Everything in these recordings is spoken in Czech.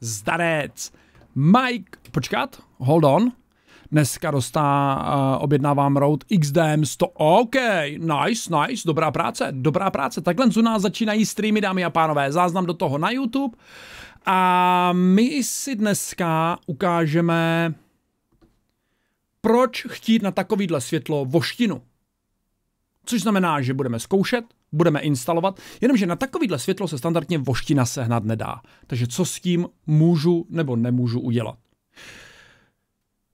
Zdarec. Mike, počkat, hold on. Dneska dostá, uh, objednávám Road XDM 100. OK, nice, nice, dobrá práce, dobrá práce. Takhle z nás začínají streamy, dámy a pánové. Záznam do toho na YouTube. A my si dneska ukážeme, proč chtít na takovýhle světlo voštinu. Což znamená, že budeme zkoušet, budeme instalovat, jenomže na takovýhle světlo se standardně voština sehnat nedá. Takže co s tím můžu nebo nemůžu udělat?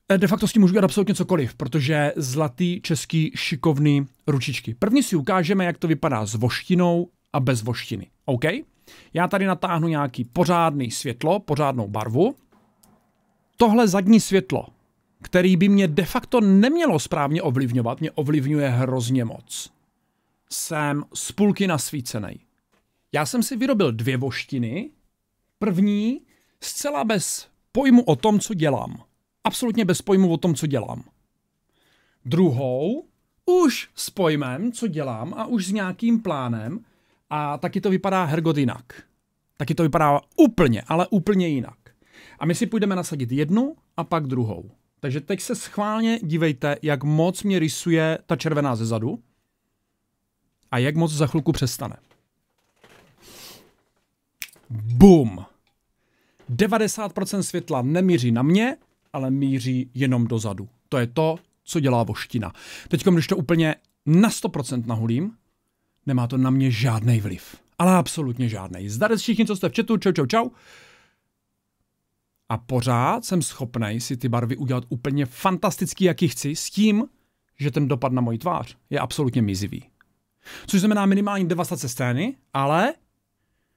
E, de facto s tím můžu dělat absolutně cokoliv, protože zlatý český šikovný ručičky. První si ukážeme, jak to vypadá s voštinou a bez voštiny. OK? Já tady natáhnu nějaký pořádný světlo, pořádnou barvu. Tohle zadní světlo, který by mě de facto nemělo správně ovlivňovat, mě ovlivňuje hrozně moc jsem z půlky nasvícený. Já jsem si vyrobil dvě voštiny. První zcela bez pojmu o tom, co dělám. Absolutně bez pojmu o tom, co dělám. Druhou už s pojmem, co dělám a už s nějakým plánem a taky to vypadá hergot jinak. Taky to vypadá úplně, ale úplně jinak. A my si půjdeme nasadit jednu a pak druhou. Takže teď se schválně dívejte, jak moc mě rysuje ta červená ze zadu a jak moc za chvilku přestane. Bum! 90% světla nemíří na mě, ale míří jenom dozadu. To je to, co dělá voština. Teď, když to úplně na 100% nahulím, nemá to na mě žádný vliv. Ale absolutně žádný. Zdarec všichni, co jste v chatu, čau, čau, čau. A pořád jsem schopný si ty barvy udělat úplně fantastický, jaký chci, s tím, že ten dopad na moji tvář je absolutně mizivý. Což znamená minimální devastace scény, ale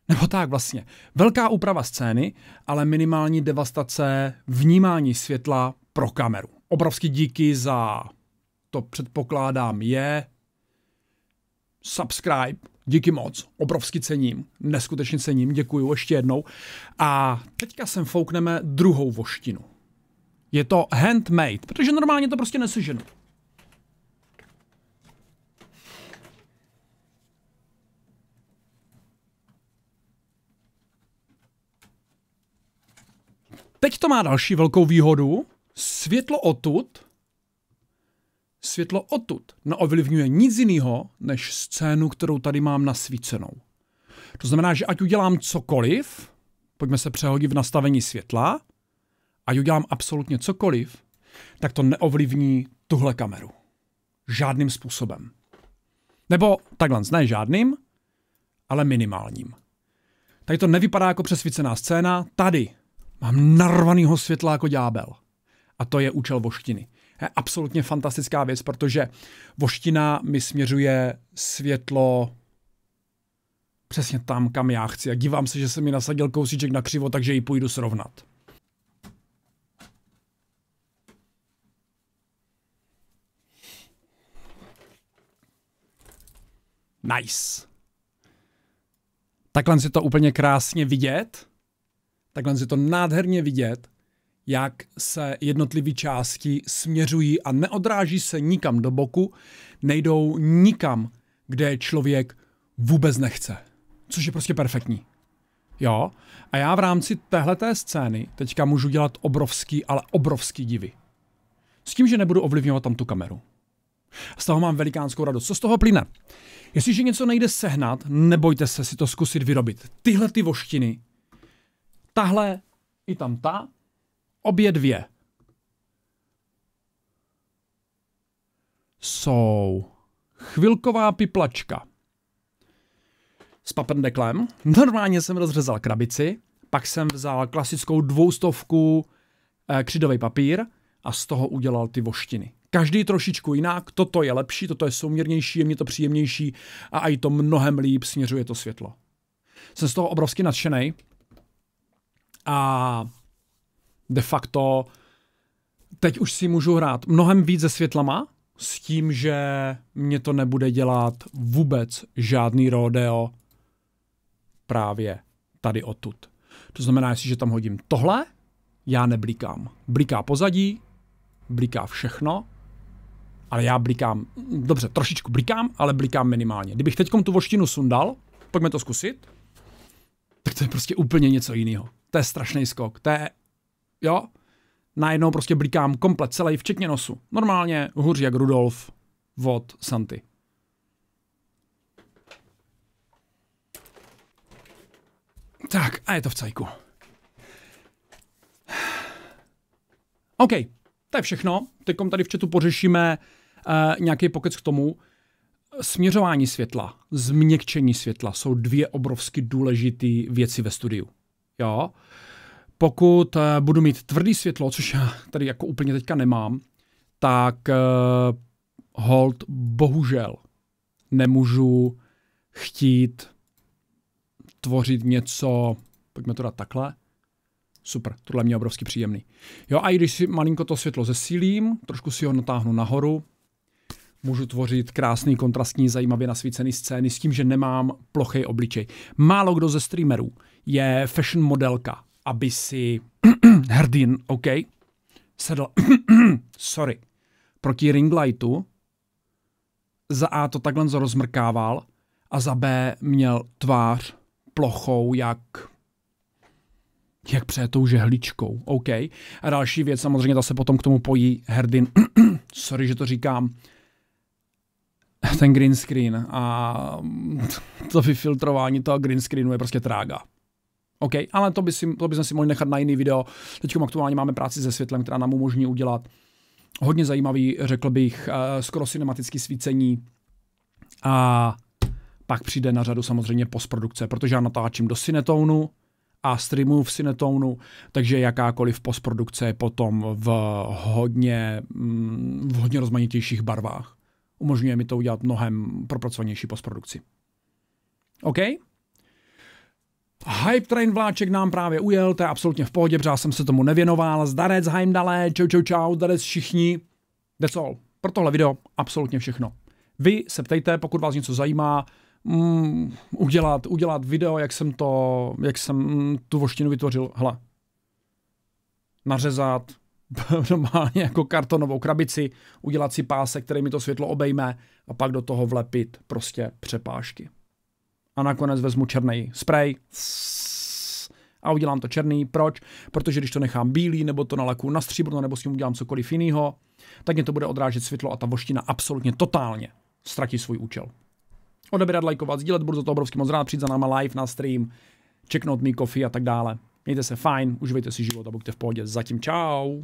nebo tak vlastně. Velká úprava scény, ale minimální devastace vnímání světla pro kameru. Obrovský díky za to předpokládám je subscribe, díky moc, obrovsky cením, neskutečně cením, děkuju ještě jednou. A teďka sem foukneme druhou voštinu. Je to handmade, protože normálně to prostě neseženu. Teď to má další velkou výhodu. Světlo odtud, světlo odtud neovlivňuje nic jiného, než scénu, kterou tady mám nasvícenou. To znamená, že ať udělám cokoliv, pojďme se přehodit v nastavení světla, ať udělám absolutně cokoliv, tak to neovlivní tuhle kameru. Žádným způsobem. Nebo takhle, ne žádným, ale minimálním. Tady to nevypadá jako přesvícená scéna, tady Mám narvanýho světla jako ďábel. A to je účel voštiny. Je absolutně fantastická věc, protože voština mi směřuje světlo přesně tam, kam já chci. A dívám se, že se mi nasadil kousíček na křivo, takže ji půjdu srovnat. Nice. Takhle si to úplně krásně vidět. Takhle je to nádherně vidět, jak se jednotlivé části směřují a neodráží se nikam do boku, nejdou nikam, kde člověk vůbec nechce. Což je prostě perfektní. Jo? A já v rámci téhleté scény teďka můžu dělat obrovský, ale obrovský divy. S tím, že nebudu ovlivňovat tam tu kameru. Z toho mám velikánskou radost. Co z toho plyne? Jestliže něco nejde sehnat, nebojte se si to zkusit vyrobit. Tyhle ty voštiny tahle i tam ta, obě dvě jsou chvilková piplačka s papendeklem. Normálně jsem rozřezal krabici, pak jsem vzal klasickou dvoustovku eh, křidový papír a z toho udělal ty voštiny. Každý trošičku jinak, toto je lepší, toto je souměrnější, je mi to příjemnější a i to mnohem líp směřuje to světlo. Jsem z toho obrovsky nadšený a de facto teď už si můžu hrát mnohem víc se světlama, s tím, že mě to nebude dělat vůbec žádný rodeo právě tady odtud. To znamená, jestliže tam hodím tohle, já neblikám. Bliká pozadí, bliká všechno, ale já blikám, dobře, trošičku blikám, ale blikám minimálně. Kdybych teď tu voštinu sundal, pojďme to zkusit, tak to je prostě úplně něco jiného to je strašný skok, to je, jo, najednou prostě blíkám komplet celý, včetně nosu. Normálně hůř jak Rudolf od Santy. Tak, a je to v cajku. OK, to je všechno. Teď tady v chatu pořešíme uh, nějaký pokec k tomu. Směřování světla, změkčení světla jsou dvě obrovsky důležité věci ve studiu. Jo. Pokud eh, budu mít tvrdý světlo, což já tady jako úplně teďka nemám, tak eh, hold bohužel nemůžu chtít tvořit něco, pojďme to dát takhle, super, tohle mě obrovský příjemný. Jo a i když si malinko to světlo zesílím, trošku si ho natáhnu nahoru, můžu tvořit krásný, kontrastní, zajímavě nasvícený scény s tím, že nemám plochý obličej. Málo kdo ze streamerů je fashion modelka, aby si hrdin, OK, sedl, sorry, proti lightu, za A to takhle rozmrkával a za B měl tvář plochou jak jak přejetou žehličkou. OK. A další věc, samozřejmě ta se potom k tomu pojí herdin, sorry, že to říkám, ten green screen a to vyfiltrování toho green screenu je prostě trága. OK, ale to by, si, to bychom si mohli nechat na jiný video. Teď aktuálně máme práci se světlem, která nám umožní udělat hodně zajímavý, řekl bych, eh, skoro cinematický svícení a pak přijde na řadu samozřejmě postprodukce, protože já natáčím do Cinetonu a streamuju v Cinetonu, takže jakákoliv postprodukce je potom v hodně, mm, v hodně rozmanitějších barvách umožňuje mi to udělat mnohem propracovanější postprodukci. OK? Hype train vláček nám právě ujel, to je absolutně v pohodě, protože jsem se tomu nevěnoval. Zdarec, Heimdale, čau, čau, čau, zdarec všichni. That's all. Pro tohle video absolutně všechno. Vy se ptejte, pokud vás něco zajímá, mm, udělat, udělat video, jak jsem to, jak jsem tu voštinu vytvořil, Hla, nařezat, normálně jako kartonovou krabici, udělat si pásek, který mi to světlo obejme a pak do toho vlepit prostě přepážky. A nakonec vezmu černý spray a udělám to černý. Proč? Protože když to nechám bílý, nebo to nalaku na stříbrno, nebo s tím udělám cokoliv jiného, tak mě to bude odrážet světlo a ta voština absolutně totálně ztratí svůj účel. Odebírat, lajkovat, sdílet, budu za to obrovský moc rád, přijít za náma live na stream, čeknout mi kofi a tak dále. Mějte se fajn, uživejte si život a buďte v pohodě. Zatím čau.